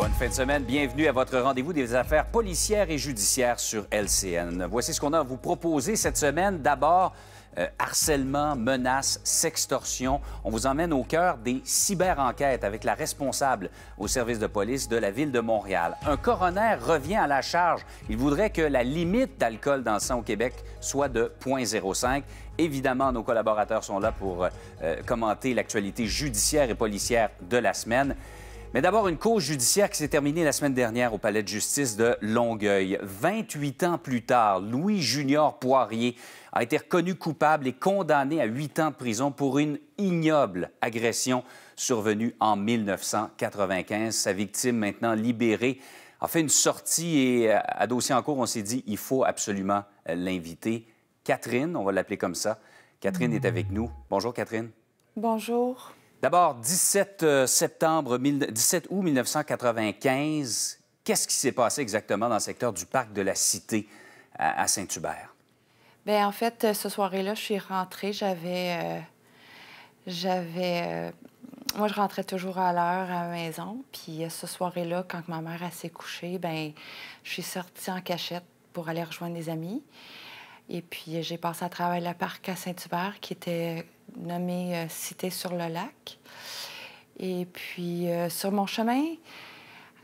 Bonne fin de semaine. Bienvenue à votre rendez-vous des affaires policières et judiciaires sur LCN. Voici ce qu'on a à vous proposer cette semaine. D'abord, euh, harcèlement, menaces, sextorsion. On vous emmène au cœur des cyber-enquêtes avec la responsable au service de police de la ville de Montréal. Un coroner revient à la charge. Il voudrait que la limite d'alcool dans le sang au Québec soit de 0.05. Évidemment, nos collaborateurs sont là pour euh, euh, commenter l'actualité judiciaire et policière de la semaine. Mais d'abord, une cause judiciaire qui s'est terminée la semaine dernière au palais de justice de Longueuil. 28 ans plus tard, Louis Junior Poirier a été reconnu coupable et condamné à 8 ans de prison pour une ignoble agression survenue en 1995. Sa victime, maintenant libérée, a fait une sortie et euh, à dossier en cours, on s'est dit il faut absolument euh, l'inviter. Catherine, on va l'appeler comme ça. Catherine est avec nous. Bonjour, Catherine. Bonjour. D'abord, 17 euh, septembre, 17 août 1995, qu'est-ce qui s'est passé exactement dans le secteur du parc de la Cité à, Saint-Hubert? Bien, en fait, euh, ce soir-là, je suis rentrée. J'avais. Euh, j'avais. moi, je rentrais toujours à l'heure à la maison. Puis ce soir-là, quand ma mère s'est couchée, ben je suis sortie en cachette pour aller rejoindre des amis. Et puis, j'ai passé à travailler le parc à Saint-Hubert, qui était nommé euh, Cité sur le lac. Et puis, euh, sur mon chemin,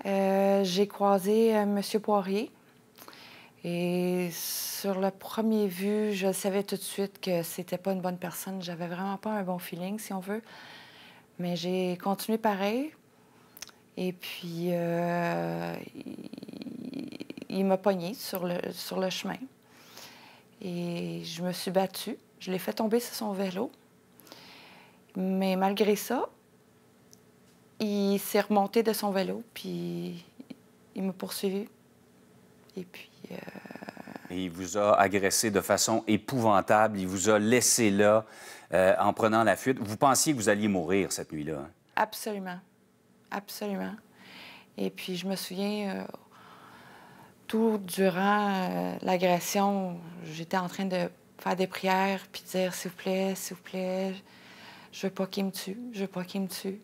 euh, j'ai croisé M. Poirier. Et sur le premier vue, je savais tout de suite que c'était pas une bonne personne. J'avais vraiment pas un bon feeling, si on veut. Mais j'ai continué pareil. Et puis, il, m'a pogné sur le, sur le chemin. Et je me suis battue. Je l'ai fait tomber sur son vélo. Mais malgré ça, il s'est remonté de son vélo, puis il me poursuivit. Et puis. Euh, il vous a agressé de façon épouvantable. Il vous a laissé là euh, en prenant la fuite. Vous pensiez que vous alliez mourir cette nuit-là? Hein? Absolument. Absolument. Et puis, je me souviens, euh, tout durant l'agression, j'étais en train de faire des prières, puis de dire, s'il vous plaît, s'il vous plaît. Je veux pas qu'il me tue, je veux pas qu'il me tue.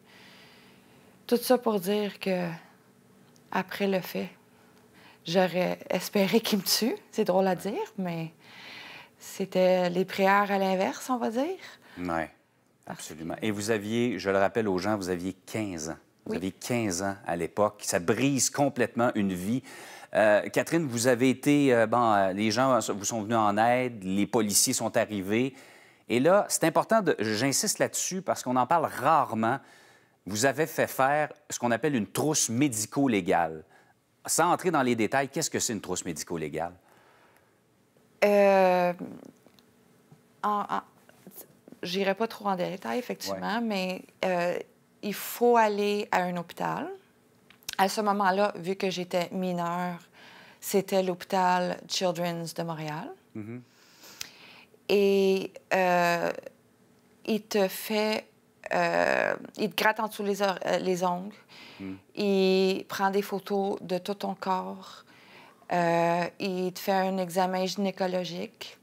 Tout ça pour dire que, après le fait, j'aurais espéré qu'il me tue. C'est drôle à dire, mais c'était les prières à l'inverse, on va dire. Oui, absolument. Et vous aviez, je le rappelle aux gens, vous aviez 15 ans. Vous aviez 15 ans à l'époque. Ça brise complètement une vie. Euh, Catherine, vous avez été. Euh, bon, euh, les gens vous sont venus en aide, les policiers sont arrivés. Et là, c'est important, de... j'insiste là-dessus parce qu'on en parle rarement. Vous avez fait faire ce qu'on appelle une trousse médico-légale. Sans entrer dans les détails, qu'est-ce que c'est une trousse médico-légale? Euh... J'irai pas trop en détail, effectivement, mais euh, il faut aller à un hôpital. À ce moment-là, vu que j'étais mineure, c'était l'hôpital Children's de Montréal. Mm et euh, il te fait. Euh, il te gratte en dessous les, euh, ongles. Hmm. Il prend des photos de tout ton corps. il te fait un examen gynécologique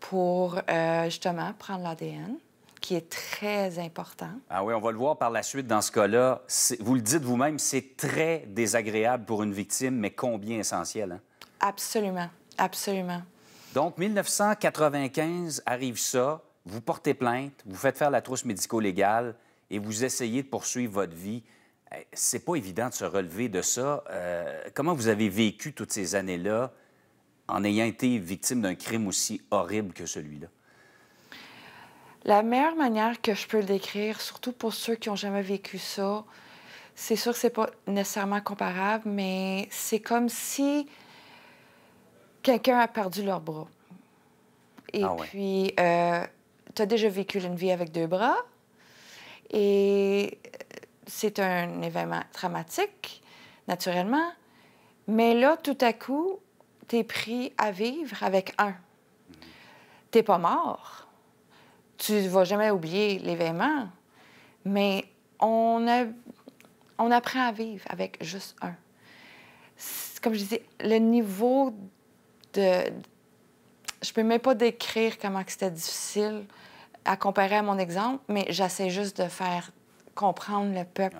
pour justement prendre l'ADN, qui est très important. Ah oui, on va le voir par la suite dans ce cas-là. Vous le dites vous-même, c'est très désagréable pour une victime, mais combien essentiel. Hein? Absolument, absolument. Donc, 1995 arrive ça, vous portez plainte, vous faites faire la trousse médico-légale et vous essayez de poursuivre votre vie. Eh, c'est pas évident de se relever de ça. Euh, comment vous avez vécu toutes ces années-là en ayant été victime d'un crime aussi horrible que celui-là? La meilleure manière que je peux le décrire, surtout pour ceux qui n'ont jamais vécu ça, c'est sûr que c'est pas nécessairement comparable, mais c'est comme si quelqu'un a perdu leur bras. Et ah puis, euh, tu as déjà vécu une vie avec deux bras. Et c'est un événement traumatique, naturellement. Mais là, tout à coup, tu es pris à vivre avec un. T'es pas mort. Tu vas jamais oublier l'événement. Mais on, on apprend à vivre avec juste un. Comme je disais, le niveau je Je peux même pas décrire comment c'était difficile à comparer à mon exemple, mais j'essaie juste de faire comprendre le peuple.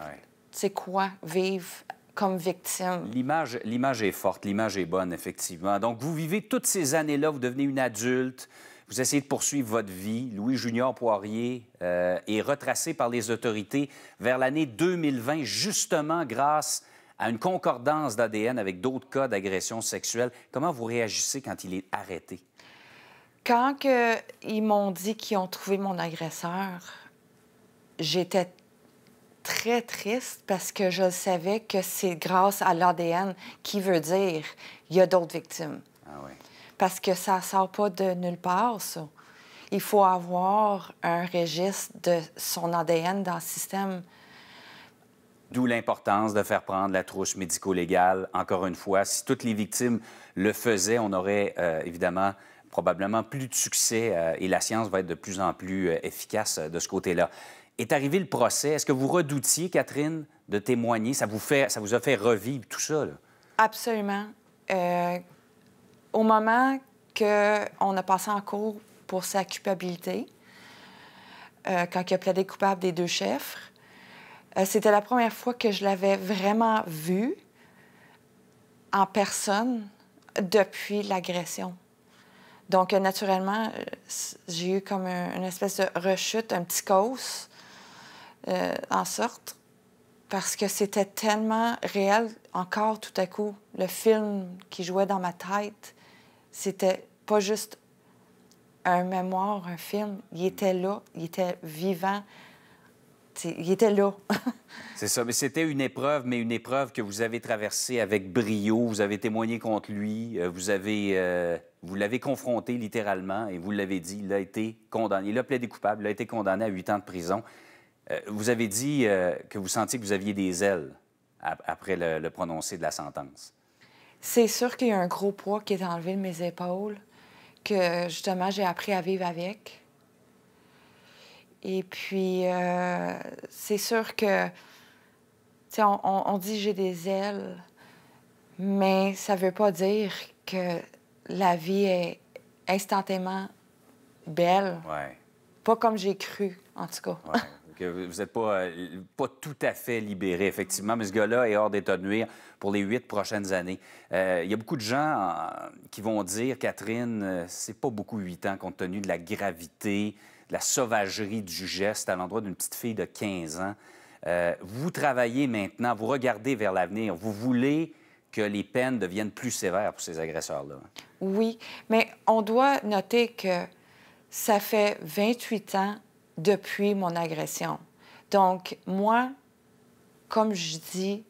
C'est quoi vivre comme victime. L'image, l'image est forte, l'image est bonne, effectivement. Donc, vous vivez toutes ces années-là, vous devenez une adulte, vous essayez de poursuivre votre vie. Louis Junior Poirier euh, est retracé par les autorités vers l'année 2020, justement grâce à à une concordance d'ADN avec d'autres cas d'agression sexuelle. Comment vous réagissez quand il est arrêté? Quand ils m'ont dit qu'ils ont trouvé mon agresseur, j'étais très triste parce que je savais que c'est grâce à l'ADN qui veut dire il y a d'autres victimes. Ah parce que ça sort pas de nulle part, ça. Il faut avoir un registre de son ADN dans le système. D'où l'importance de faire prendre la trousse médico-légale. Encore une fois, si toutes les victimes le faisaient, on aurait euh, évidemment probablement plus de succès euh, et la science va être de plus en plus euh, efficace de ce côté-là. Est arrivé le procès. Est-ce que vous redoutiez, Catherine, de témoigner? Ça vous, fait, ça vous a fait revivre tout ça? Absolument. au moment qu'on a passé en cours pour sa culpabilité, quand il a plaidé coupable des deux chefs, euh, c'était la première fois que je l'avais vraiment vu en personne depuis l'agression. Donc, euh, naturellement, euh, j'ai eu comme une espèce de rechute, un petit cause, en sorte, parce que c'était tellement réel, encore tout à coup, le film qui jouait dans ma tête, c'était pas juste un mémoire, un film, il était là, il était vivant, il était là. c'est ça, mais c'était une épreuve, mais une épreuve que vous avez traversée avec brio. Vous avez témoigné contre lui, euh, vous avez, euh, vous l'avez confronté littéralement et vous l'avez dit, il a été condamné. Il a plaidé coupable, il a été condamné à huit ans de prison. Euh, vous avez dit que vous sentiez que vous aviez des ailes après le, le prononcé de la sentence. C'est sûr qu'il y a un gros poids qui est enlevé de mes épaules, que justement j'ai appris à vivre avec. Et puis, euh, c'est sûr que, tu sais, on, dit j'ai des ailes, mais ça veut pas dire que la vie est instantanément belle. Pas comme j'ai cru, en tout cas vous n'êtes pas, euh, pas tout à fait libéré, effectivement, mais ce gars-là est hors d'état de nuire pour les huit prochaines années. Euh, il y a beaucoup de gens euh, qui vont dire, Catherine, c'est pas beaucoup huit ans compte tenu de la gravité, de la sauvagerie du geste à l'endroit d'une petite fille de 15 ans. vous travaillez maintenant, vous regardez vers l'avenir, vous voulez que les peines deviennent plus sévères pour ces agresseurs-là. Oui, mais on doit noter que ça fait 28 ans depuis mon agression. Donc, moi, comme je dis,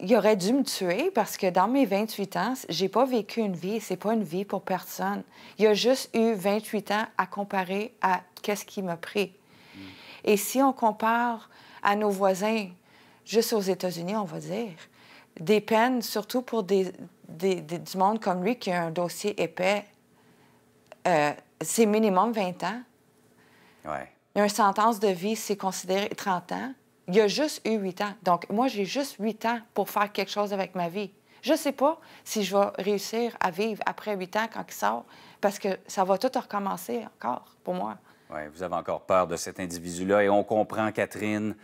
il aurait dû me tuer parce que dans mes 28 ans, j'ai pas vécu une vie, c'est pas une vie pour personne. Il y a juste eu 28 ans à comparer à qu'est-ce qui m'a pris. Et si on compare à nos voisins, juste aux États-Unis, on va dire, des peines, surtout pour du monde comme lui qui a un dossier épais, euh, c'est minimum 20 ans. Il une sentence de vie, c'est considéré 30 ans. Il y a juste eu 8 ans. Donc, moi, j'ai juste 8 ans pour faire quelque chose avec ma vie. Je ne sais pas si je vais réussir à vivre après 8 ans quand il sort, parce que ça va tout recommencer encore pour moi. Oui, vous avez encore peur de cet individu-là et on comprend, Catherine,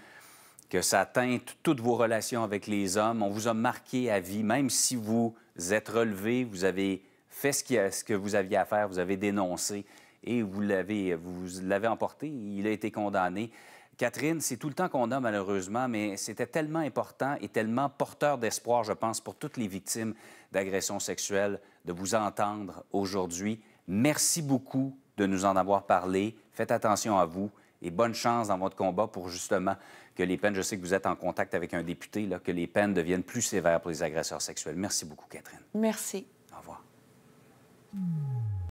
que ça atteint toutes vos relations avec les hommes. On vous a marqué à vie, même si vous êtes relevé, vous avez fait ce, que vous aviez à faire, vous avez dénoncé et vous l'avez, vous l'avez emporté. Il a été condamné. Catherine, c'est tout le temps qu'on a malheureusement, mais c'était tellement important et tellement porteur d'espoir, je pense, pour toutes les victimes d'agressions sexuelles de vous entendre aujourd'hui. Merci beaucoup de nous en avoir parlé. Faites attention à vous et bonne chance dans votre combat pour justement que les peines, je sais que vous êtes en contact avec un député, là, que les peines deviennent plus sévères pour les agresseurs sexuels. Merci beaucoup, Catherine. Merci. Au revoir.